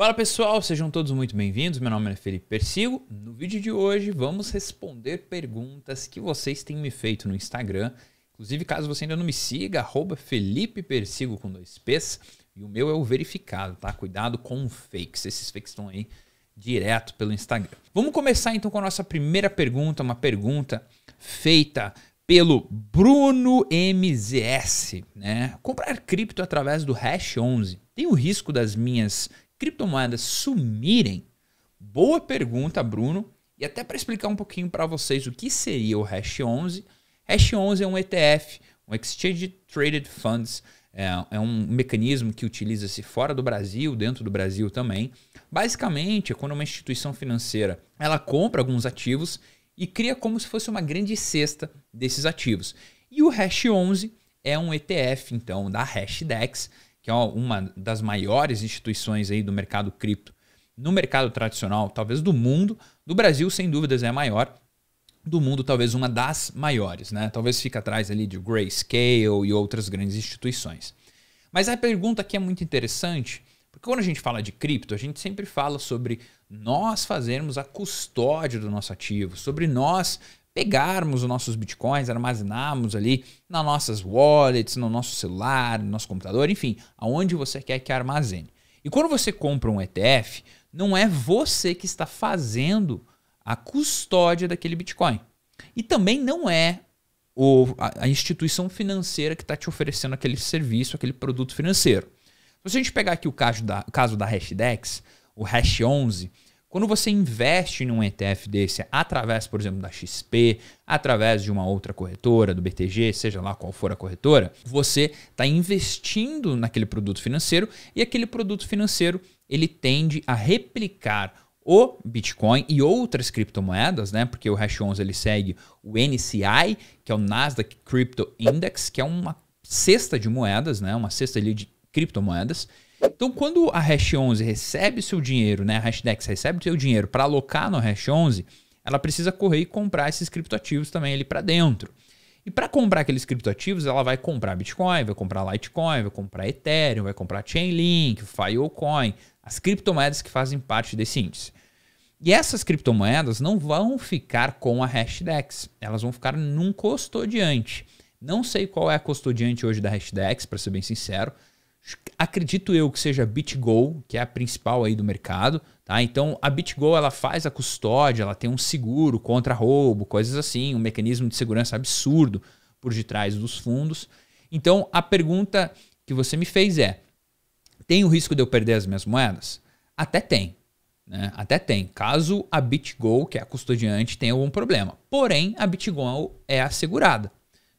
Fala pessoal, sejam todos muito bem-vindos. Meu nome é Felipe Persigo. No vídeo de hoje vamos responder perguntas que vocês têm me feito no Instagram. Inclusive, caso você ainda não me siga, arroba Felipe Persigo com dois P's. E o meu é o verificado, tá? Cuidado com fakes. Esses fakes estão aí direto pelo Instagram. Vamos começar então com a nossa primeira pergunta, uma pergunta feita pelo Bruno MZS, né? Comprar cripto através do Hash 11 tem o risco das minhas criptomoedas sumirem? Boa pergunta, Bruno. E até para explicar um pouquinho para vocês o que seria o Hash 11. Hash 11 é um ETF, um Exchange Traded Funds, é, é, um mecanismo que utiliza-se fora do Brasil, dentro do Brasil também. Basicamente, é quando uma instituição financeira ela compra alguns ativos e cria como se fosse uma grande cesta desses ativos. E o Hash 11 é um ETF, então, da Hashdex, que é uma das maiores instituições aí do mercado cripto, no mercado tradicional, talvez do mundo, do Brasil sem dúvidas é a maior, do mundo talvez uma das maiores, né? Talvez fica atrás ali de Grayscale e outras grandes instituições. Mas a pergunta aqui é muito interessante, porque quando a gente fala de cripto, a gente sempre fala sobre nós fazermos a custódia do nosso ativo, sobre nós pegarmos os nossos bitcoins, armazenarmos ali nas nossas wallets, no nosso celular, no nosso computador, enfim, aonde você quer que armazene. E quando você compra um ETF, não é você que está fazendo a custódia daquele bitcoin. E também não é o, a, a instituição financeira que está te oferecendo aquele serviço, aquele produto financeiro. Se a gente pegar aqui o caso da, caso da Hashdex, o Hash 11, quando você investe num ETF desse através, por exemplo, da XP, através de uma outra corretora, do BTG, seja lá qual for a corretora, você está investindo naquele produto financeiro e aquele produto financeiro ele tende a replicar o Bitcoin e outras criptomoedas, né? Porque o Hash 11 ele segue o NCI, que é o Nasdaq Crypto Index, que é uma cesta de moedas, né? Uma cesta ali de criptomoedas. Então, quando a Hash 11 recebe seu dinheiro, né, a Hashdex recebe seu dinheiro para alocar no Hash 11, ela precisa correr e comprar esses criptoativos também ali para dentro. E para comprar aqueles criptoativos, ela vai comprar Bitcoin, vai comprar Litecoin, vai comprar Ethereum, vai comprar Chainlink, Filecoin, as criptomoedas que fazem parte desse índice. E essas criptomoedas não vão ficar com a Hashdex, elas vão ficar num custodiante. Não sei qual é a custodiante hoje da Hashdex, para ser bem sincero, acredito eu que seja a BitGo, que é a principal aí do mercado, tá? Então a BitGo ela faz a custódia, ela tem um seguro contra roubo, coisas assim, um mecanismo de segurança absurdo por detrás dos fundos. Então a pergunta que você me fez é: tem o risco de eu perder as minhas moedas? Até tem. Né? Até tem, caso a BitGo, que é a custodiante, tenha algum problema. Porém, a BitGo é assegurada.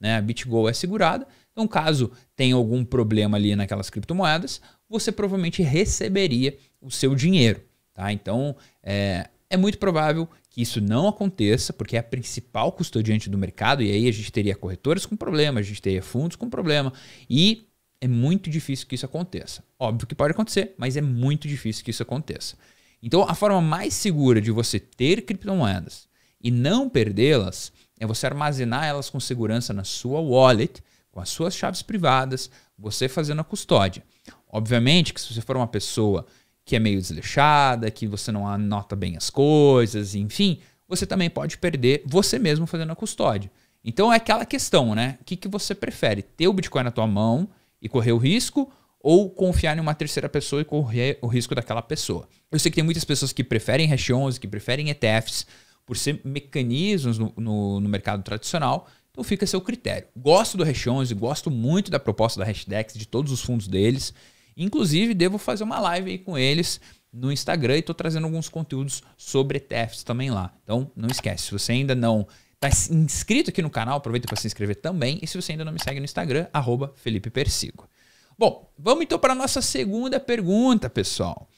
Né? A BitGo é segurada. Então, caso tenha algum problema ali naquelas criptomoedas, você provavelmente receberia o seu dinheiro. Tá? Então, é, é muito provável que isso não aconteça, porque é a principal custodiante do mercado, e aí a gente teria corretores com problema, a gente teria fundos com problema, e é muito difícil que isso aconteça. Óbvio que pode acontecer, mas é muito difícil que isso aconteça. Então, a forma mais segura de você ter criptomoedas e não perdê-las é você armazenar elas com segurança na sua wallet, com as suas chaves privadas, você fazendo a custódia. Obviamente que se você for uma pessoa que é meio desleixada, que você não anota bem as coisas, enfim, você também pode perder você mesmo fazendo a custódia. Então é aquela questão, né? O que, que você prefere? Ter o Bitcoin na tua mão e correr o risco ou confiar em uma terceira pessoa e correr o risco daquela pessoa? Eu sei que tem muitas pessoas que preferem Hash 11, que preferem ETFs, por ser mecanismos no, no, no mercado tradicional. Então fica a seu critério. Gosto do Hash gosto muito da proposta da Hashdex, de todos os fundos deles. Inclusive, devo fazer uma live aí com eles no Instagram e estou trazendo alguns conteúdos sobre ETFs também lá. Então, não esquece, se você ainda não está inscrito aqui no canal, aproveita para se inscrever também. E se você ainda não me segue no Instagram, arroba Felipe Persigo. Bom, vamos então para a nossa segunda pergunta, pessoal.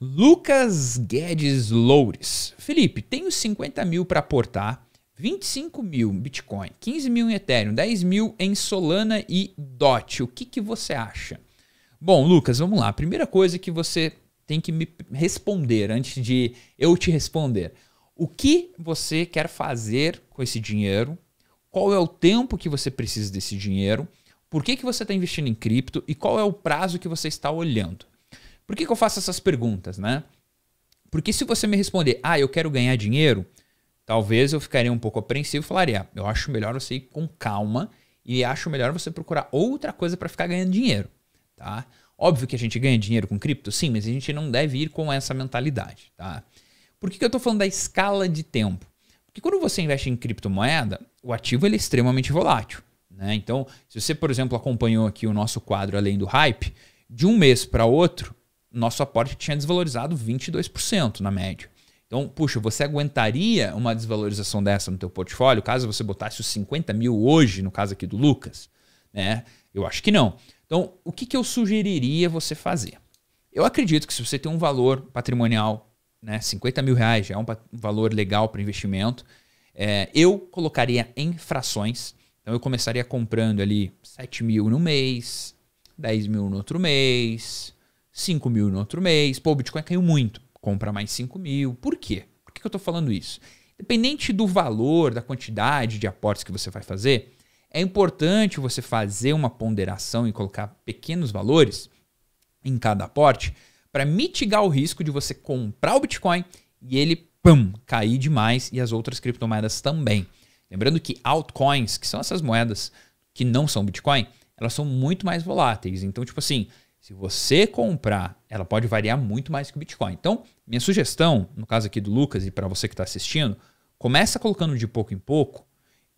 Lucas Guedes Loures. Felipe, tenho 50 mil para aportar, 25 mil em Bitcoin, 15 mil em Ethereum, 10 mil em Solana e DOT. O que, que você acha? Bom, Lucas, vamos lá. Primeira coisa que você tem que me responder antes de eu te responder. O que você quer fazer com esse dinheiro? Qual é o tempo que você precisa desse dinheiro? Por que, que você está investindo em cripto e qual é o prazo que você está olhando? Por que, que eu faço essas perguntas, né? Porque se você me responder, ah, eu quero ganhar dinheiro, talvez eu ficaria um pouco apreensivo e falaria, ah, eu acho melhor você ir com calma e acho melhor você procurar outra coisa para ficar ganhando dinheiro, tá? Óbvio que a gente ganha dinheiro com cripto, sim, mas a gente não deve ir com essa mentalidade, tá? Por que, que eu estou falando da escala de tempo? Porque quando você investe em criptomoeda, o ativo ele é extremamente volátil, né? Então, se você, por exemplo, acompanhou aqui o nosso quadro Além do Hype, de um mês para outro, nosso aporte tinha desvalorizado 22% na média. Então, puxa, você aguentaria uma desvalorização dessa no teu portfólio caso você botasse os 50 mil hoje, no caso aqui do Lucas? Né? Eu acho que não. Então, o que, que eu sugeriria você fazer? Eu acredito que se você tem um valor patrimonial, né, 50 mil reais já é um valor legal para investimento, é, eu colocaria em frações. Então, eu começaria comprando ali 7 mil no mês, 10 mil no outro mês, 5 mil no outro mês. Pô, o Bitcoin caiu muito. Compra mais 5 mil. Por quê? Por que eu estou falando isso? Independente do valor, da quantidade de aportes que você vai fazer, é importante você fazer uma ponderação e colocar pequenos valores em cada aporte para mitigar o risco de você comprar o Bitcoin e ele, pum, cair demais e as outras criptomoedas também. Lembrando que altcoins, que são essas moedas que não são Bitcoin, elas são muito mais voláteis. Então, tipo assim, se você comprar, ela pode variar muito mais que o Bitcoin. Então, minha sugestão, no caso aqui do Lucas e para você que está assistindo, começa colocando de pouco em pouco,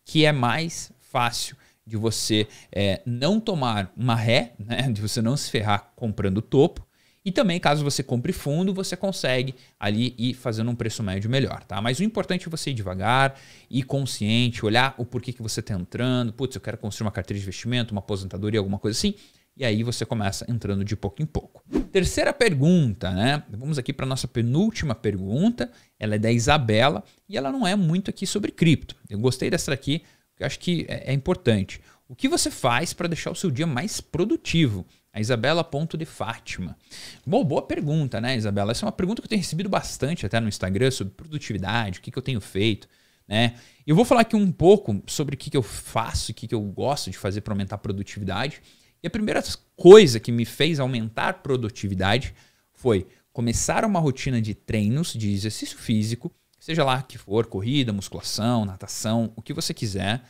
que é mais fácil de você é, não tomar uma ré, né? de você não se ferrar comprando topo, e também, caso você compre fundo, você consegue ali ir fazendo um preço médio melhor, tá? Mas o importante é você ir devagar, ir consciente, olhar o porquê que você está entrando. Putz, eu quero construir uma carteira de investimento, uma aposentadoria, alguma coisa assim. E aí você começa entrando de pouco em pouco. Terceira pergunta, né? Vamos aqui para nossa penúltima pergunta. Ela é da Isabela e ela não é muito aqui sobre cripto. Eu gostei dessa aqui, porque acho que é, é importante. O que você faz para deixar o seu dia mais produtivo? A Isabela ponto de Fátima. Bom, boa pergunta, né, Isabela? Essa é uma pergunta que eu tenho recebido bastante até no Instagram sobre produtividade, o que, que eu tenho feito, né? Eu vou falar aqui um pouco sobre o que, que eu faço, o que, que eu gosto de fazer para aumentar a produtividade. E a primeira coisa que me fez aumentar produtividade foi começar uma rotina de treinos, de exercício físico, seja lá que for, corrida, musculação, natação, o que você quiser.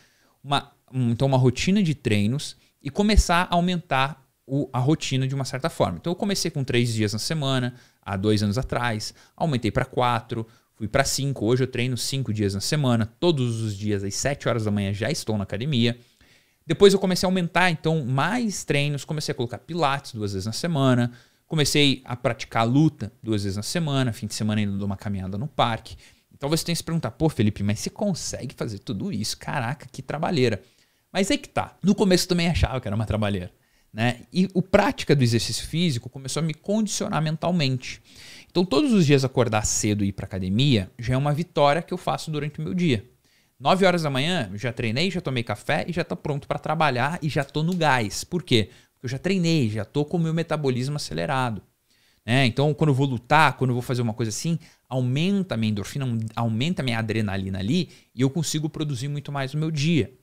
Uma, então, uma rotina de treinos e começar a aumentar o, a rotina de uma certa forma. Então, eu comecei com três dias na semana, há dois anos atrás, aumentei para quatro, fui para cinco. Hoje eu treino cinco dias na semana, todos os dias às sete horas da manhã já estou na academia. Depois eu comecei a aumentar, então, mais treinos, comecei a colocar pilates duas vezes na semana, comecei a praticar luta duas vezes na semana, fim de semana ainda dou uma caminhada no parque. Então você tem que se perguntar, pô, Felipe, mas você consegue fazer tudo isso? Caraca, que trabalheira. Mas aí que tá. No começo eu também achava que era uma trabalheira. Né? E o prática do exercício físico começou a me condicionar mentalmente. Então, todos os dias acordar cedo e ir para academia já é uma vitória que eu faço durante o meu dia. 9 horas da manhã, já treinei, já tomei café e já tô pronto para trabalhar e já tô no gás. Por quê? Porque eu já treinei, já tô com o meu metabolismo acelerado. Né? Então, quando eu vou lutar, quando eu vou fazer uma coisa assim, aumenta a minha endorfina, aumenta a minha adrenalina ali e eu consigo produzir muito mais no meu dia.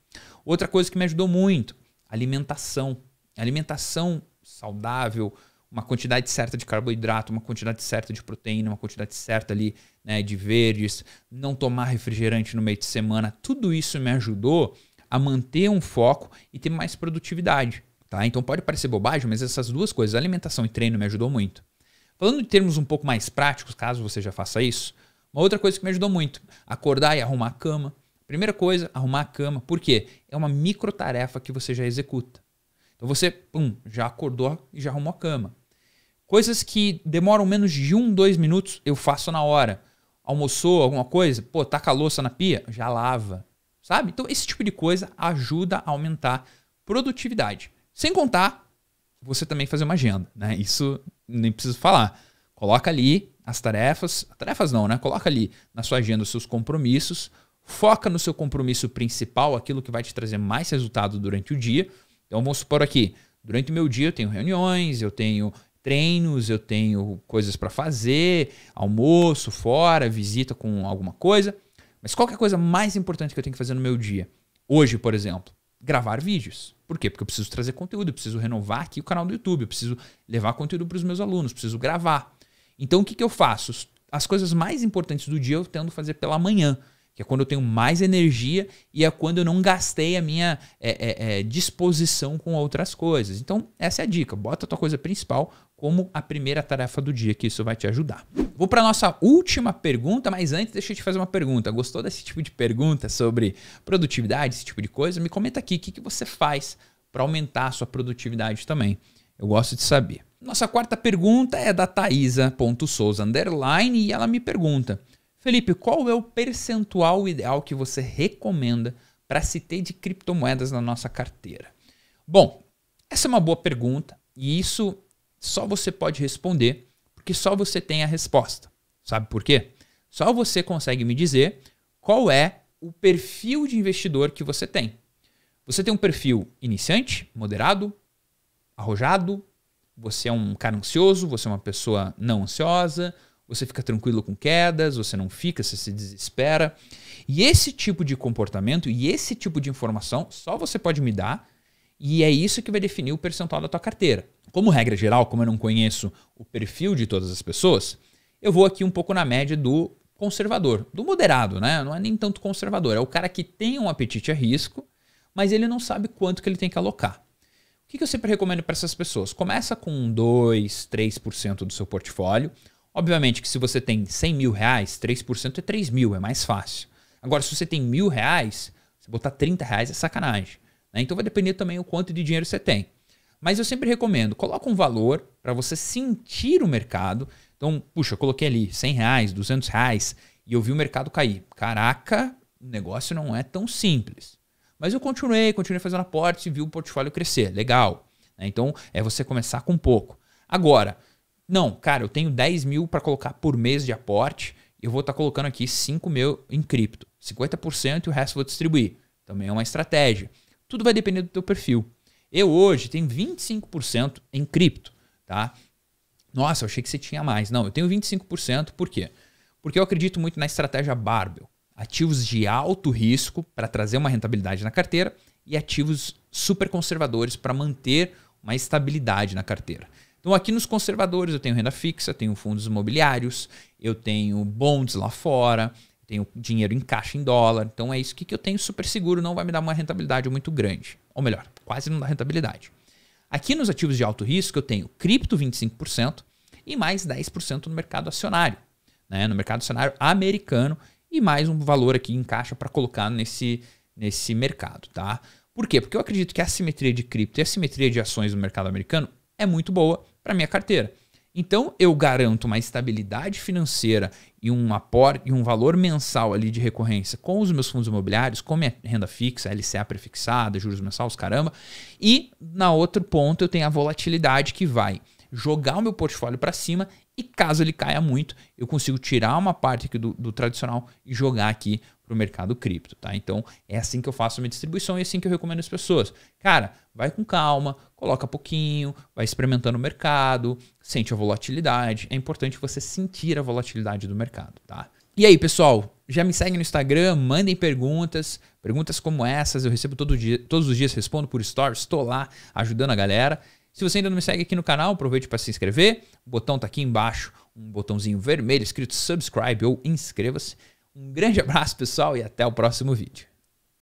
Outra coisa que me ajudou muito, alimentação. Alimentação saudável, uma quantidade certa de carboidrato, uma quantidade certa de proteína, uma quantidade certa ali né, de verdes, não tomar refrigerante no meio de semana, tudo isso me ajudou a manter um foco e ter mais produtividade. Tá? Então pode parecer bobagem, mas essas duas coisas, alimentação e treino, me ajudou muito. Falando em termos um pouco mais práticos, caso você já faça isso, uma outra coisa que me ajudou muito, acordar e arrumar a cama. Primeira coisa, arrumar a cama. Por quê? É uma micro tarefa que você já executa. Então você, pum, já acordou e já arrumou a cama. Coisas que demoram menos de um, dois minutos, eu faço na hora. Almoçou alguma coisa? Pô, taca a louça na pia? Já lava. Sabe? Então, esse tipo de coisa ajuda a aumentar produtividade. Sem contar, você também fazer uma agenda, né? Isso nem preciso falar. Coloca ali as tarefas, tarefas não, né? Coloca ali na sua agenda os seus compromissos, foca no seu compromisso principal, aquilo que vai te trazer mais resultado durante o dia. Então vamos supor aqui, durante o meu dia eu tenho reuniões, eu tenho treinos, eu tenho coisas para fazer, almoço fora, visita com alguma coisa. Mas qual é a coisa mais importante que eu tenho que fazer no meu dia? Hoje, por exemplo, gravar vídeos. Por quê? Porque eu preciso trazer conteúdo, eu preciso renovar aqui o canal do YouTube, eu preciso levar conteúdo para os meus alunos, preciso gravar. Então o que, que eu faço? As coisas mais importantes do dia eu tento fazer pela manhã, que é quando eu tenho mais energia e é quando eu não gastei a minha é, é, é, disposição com outras coisas. Então essa é a dica, bota a tua coisa principal como a primeira tarefa do dia, que isso vai te ajudar. Vou para nossa última pergunta, mas antes deixa eu te fazer uma pergunta. Gostou desse tipo de pergunta sobre produtividade, esse tipo de coisa? Me comenta aqui o que, que você faz para aumentar a sua produtividade também. Eu gosto de saber. Nossa quarta pergunta é da Thaisa.souza underline e ela me pergunta: Felipe, qual é o percentual ideal que você recomenda para se ter de criptomoedas na nossa carteira? Bom, essa é uma boa pergunta e isso só você pode responder, porque só você tem a resposta. Sabe por quê? Só você consegue me dizer qual é o perfil de investidor que você tem. Você tem um perfil iniciante, moderado, arrojado, você é um cara ansioso, você é uma pessoa não ansiosa, você fica tranquilo com quedas, você não fica, você se desespera. E esse tipo de comportamento e esse tipo de informação só você pode me dar, e é isso que vai definir o percentual da tua carteira. Como regra geral, como eu não conheço o perfil de todas as pessoas, eu vou aqui um pouco na média do conservador, do moderado, né? Não é nem tanto conservador, é o cara que tem um apetite a risco, mas ele não sabe quanto que ele tem que alocar. O que, eu sempre recomendo para essas pessoas? Começa com 2, 3% do seu portfólio. Obviamente que se você tem 100 mil reais, 3% é 3 mil, é mais fácil. Agora, se você tem mil reais, você botar 30 reais é sacanagem. Né? Então vai depender também o quanto de dinheiro você tem. Mas eu sempre recomendo, coloca um valor para você sentir o mercado. Então, puxa, eu coloquei ali 100 reais, 200 reais e eu vi o mercado cair. Caraca, o negócio não é tão simples. Mas eu continuei, continuei fazendo aporte e vi o portfólio crescer. Legal. Né? Então, é você começar com pouco. Agora, não, cara, eu tenho 10 mil para colocar por mês de aporte. Eu vou estar tá colocando aqui 5 mil em cripto. 50% e o resto vou distribuir. Também é uma estratégia. Tudo vai depender do teu perfil. Eu hoje tenho 25% em cripto, tá? Nossa, eu achei que você tinha mais. Não, eu tenho 25%, por quê? Porque eu acredito muito na estratégia barbel. Ativos de alto risco para trazer uma rentabilidade na carteira e ativos super conservadores para manter uma estabilidade na carteira. Então, aqui nos conservadores, eu tenho renda fixa, tenho fundos imobiliários, eu tenho bonds lá fora, tenho dinheiro em caixa em dólar, então é isso que, que eu tenho super seguro, não vai me dar uma rentabilidade muito grande. Ou melhor, quase não dá rentabilidade. Aqui nos ativos de alto risco eu tenho cripto 25% e mais 10% no mercado acionário, né? no mercado acionário americano e mais um valor aqui em caixa para colocar nesse, nesse mercado. Tá? Por quê? Porque eu acredito que a simetria de cripto e a simetria de ações no mercado americano é muito boa para minha carteira. Então eu garanto uma estabilidade financeira e um aporte e um valor mensal ali de recorrência com os meus fundos imobiliários, com minha renda fixa, LCA prefixada, juros mensais, caramba. E na outro ponto eu tenho a volatilidade que vai jogar o meu portfólio para cima e caso ele caia muito, eu consigo tirar uma parte aqui do, do tradicional e jogar aqui para o mercado cripto, tá? Então é assim que eu faço a minha distribuição e é assim que eu recomendo as pessoas. Cara, vai com calma, coloca pouquinho, vai experimentando o mercado, sente a volatilidade. É importante você sentir a volatilidade do mercado, tá? E aí, pessoal, já me segue no Instagram, mandem perguntas, perguntas como essas, eu recebo todo dia, todos os dias, respondo por stories, estou lá ajudando a galera. Se você ainda não me segue aqui no canal, aproveite para se inscrever. O botão está aqui embaixo, um botãozinho vermelho escrito subscribe ou inscreva-se. Um grande abraço, pessoal, e até o próximo vídeo.